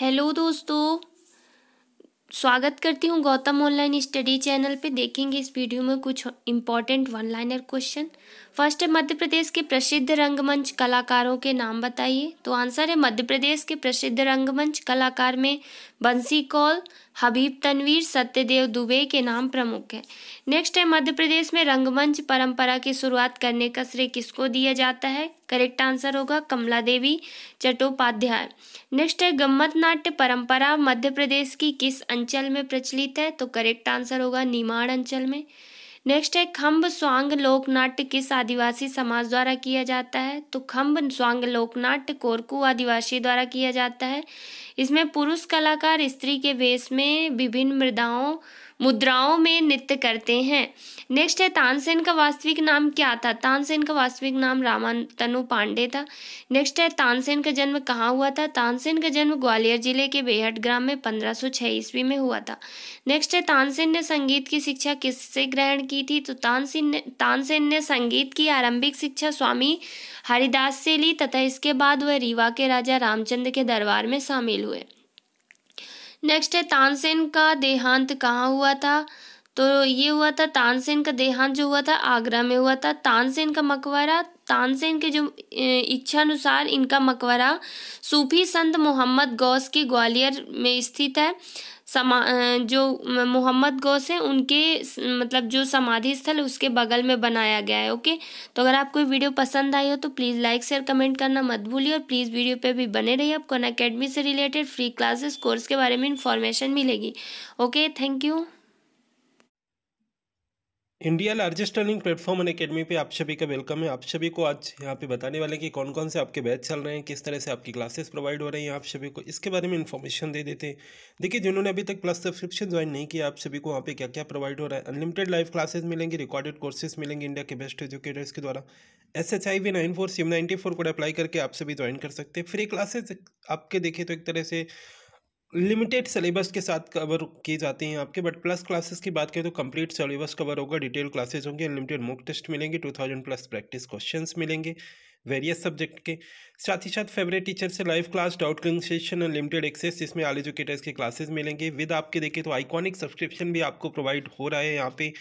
hello दोस्तों स्वागत करती हूँ गौतम ऑनलाइन स्टडी चैनल पे देखेंगे इस वीडियो में कुछ important one liner question first है मध्य प्रदेश के प्रसिद्ध रंगमंच कलाकारों के नाम बताइए तो आंसर है मध्य प्रदेश के प्रसिद्ध रंगमंच कलाकार में बंसी कौल हबीब तनवीर सत्यदेव दुबे के नाम प्रमुख हैं नेक्स्ट है मध्य प्रदेश में रंगमंच परंपरा की शुरुआत करने का श्रेय किसको दिया जाता है करेक्ट आंसर होगा कमला देवी चट्टोपाध्याय नेक्स्ट है गम्मत नाट्य परंपरा मध्य प्रदेश की किस अंचल में प्रचलित है तो करेक्ट आंसर होगा निमाड़ अंचल में नेक्स्ट है खम्ब स्वांग लोकनाट्य किस आदिवासी समाज द्वारा किया जाता है तो खम्ब स्वांग लोकनाट्य कोरकू आदिवासी द्वारा किया जाता है इसमें पुरुष कलाकार स्त्री के वेश में विभिन्न मृदाओं मुद्राओं में नृत्य करते हैं नेक्स्ट है तानसेन का वास्तविक नाम क्या था तानसेन का वास्तविक नाम रामान तनु पांडे था नेक्स्ट है तानसेन का जन्म कहाँ हुआ था तानसेन का जन्म ग्वालियर जिले के बेहट ग्राम में पंद्रह सौ ईस्वी में हुआ था नेक्स्ट है तानसेन ने संगीत की शिक्षा किससे ग्रहण की थी तो तानसेन ने तानसेन ने संगीत की आरंभिक शिक्षा स्वामी हरिदास से ली तथा इसके बाद वह रीवा के राजा रामचंद्र के दरबार में शामिल हुए नेक्स्ट है तानसेन का देहांत कहाँ हुआ था तो ये हुआ था तानसेन का देहांत जो हुआ था आगरा में हुआ था तानसेन का मकबरा तानसेन के जो इच्छा अनुसार इनका मकबरा सूफी संत मोहम्मद गौस की ग्वालियर में स्थित है समा जो मोहम्मद गौस हैं उनके मतलब जो समाधि स्थल उसके बगल में बनाया गया है ओके तो अगर आपको वीडियो पसंद आई हो तो प्लीज़ लाइक शेयर कमेंट करना मत भूलिए और प्लीज़ वीडियो पे भी बने रहिए आपको अन अकेडमी से रिलेटेड फ्री क्लासेस कोर्स के बारे में इन्फॉर्मेशन मिलेगी okay thank you India largest learning platform Unacademy पे आप सभी का वेलकम है आप सभी को आज यहाँ पे बताने वाले कि कौन कौन से आपके बैच चल रहे हैं किस तरह से आपकी क्लासेस प्रोवाइड हो रही हैं आप सभी को इसके बारे में इन्फॉर्मेशन दे देते हैं देखिए जिन्होंने अभी तक प्लस सब्सक्रिप्शन ज्वाइन नहीं किया आप सभी को वहाँ पे क्या क्या प्रोवाइड हो रहा है अनलिमिटेड लाइव क्लासेज मिलेंगे रिकॉर्डेड कोर्सेज मिलेंगे इंडिया के बेस्ट एजुकेटर्स के द्वारा S H I V nine four M ninety four code apply करके आप सभी ज्वाइन कर सकते हैं फ्री क्लासेज आपके देखिए तो एक तरह से लिमिटेड सिलेबस के साथ कवर किए जाते हैं आपके बट प्लस क्लासेस की बात करें तो कंप्लीट सिलेबस कवर होगा डिटेल क्लासेस होंगे अनलिमिटेड मॉक टेस्ट मिलेंगे two thousand plus practice questions मिलेंगे वेरियस सब्जेक्ट के साथ ही साथ फेवरेट टीचर से live class doubt concession unlimited access जिसमें आल एजुकेटर्स के क्लासेज मिलेंगे विद आपके देखें तो आइकॉनिक सब्सक्रिप्शन भी आपको प्रोवाइड हो रहा है यहाँ पे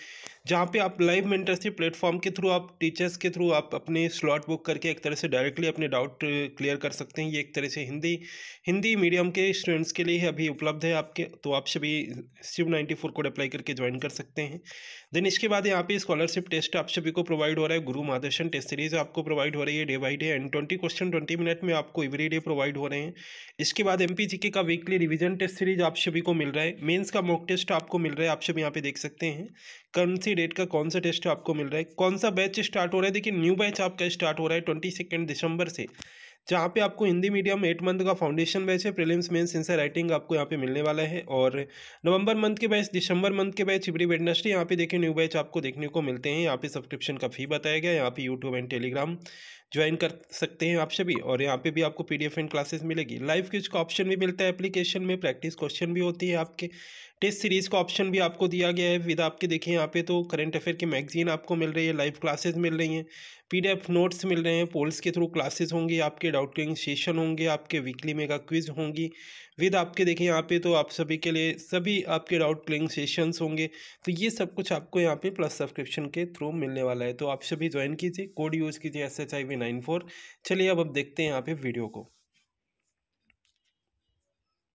जहाँ पे आप लाइव मेंटरशिप प्लेटफॉर्म के थ्रू आप टीचर्स के थ्रू आप अपने स्लॉट बुक करके एक तरह से डायरेक्टली अपने डाउट क्लियर कर सकते हैं ये एक तरह से हिंदी हिंदी मीडियम के स्टूडेंट्स के लिए अभी उपलब्ध है आपके तो आप सभी Shiv ninety four code apply करके ज्वाइन कर सकते हैं देन इसके बाद यहाँ पे स्कॉलरशिप टेस्ट आप सभी को प्रोवाइड हो रहा है गुरु माधर्शन टेस्ट सीरीज आपको प्रोवाइड हो रही है day by day and twenty question twenty minute में आपको एवरी डे प्रोवाइड हो रहे हैं इसके बाद एम का वीकली रिविजन टेस्ट सीरीज आप सभी को मिल रहा है मेन्स का मॉक टेस्ट आपको मिल रहा है आप सभी यहाँ पे देख सकते हैं कौन सी डेट का कौन सा टेस्ट आपको मिल रहा है कौन सा बैच स्टार्ट हो रहा है देखिए न्यू बैच आपका स्टार्ट हो रहा है ट्वेंटी सेकेंड दिसंबर से जहाँ पे आपको हिंदी मीडियम एट मंथ का फाउंडेशन बैच है प्रीलिम्स मेंस इनसे राइटिंग आपको यहाँ पे मिलने वाला है और नवंबर मंथ के बैच दिसंबर मंथ के बैच हिब्रिड वेडनेसडे यहाँ पे देखिए न्यू बैच आपको देखने को मिलते हैं यहाँ पे सब्सक्रिप्शन का फी बताया गया यहाँ पे यूट्यूब एंड टेलीग्राम ज्वाइन कर सकते हैं आप सभी और यहाँ पे भी आपको पी डी एंड क्लासेस मिलेगी लाइव क्विज का ऑप्शन भी मिलता है एप्लीकेशन में प्रैक्टिस क्वेश्चन भी होती है आपके टेस्ट सीरीज़ का ऑप्शन भी आपको दिया गया है विद आपके देखिए यहाँ पे तो करंट अफेयर की मैगजीन आपको मिल रही है लाइव क्लासेज मिल रही हैं पी नोट्स मिल रहे हैं पोल्स के थ्रू क्लासेज होंगी आपके रिलेटेड आउटगोइंग सेशन होंगे आपके वीकली मेगा क्विज होंगी विद आपके देखें यहाँ पे तो आप सभी के लिए सभी आपके डाउट क्लिंग सेशंस होंगे तो ये सब कुछ आपको यहाँ पे प्लस सब्सक्रिप्शन के थ्रू मिलने वाला है तो आप सभी ज्वाइन कीजिए कोड यूज़ कीजिए S H I V nine four चलिए अब अब देखते हैं यहाँ पे वीडियो को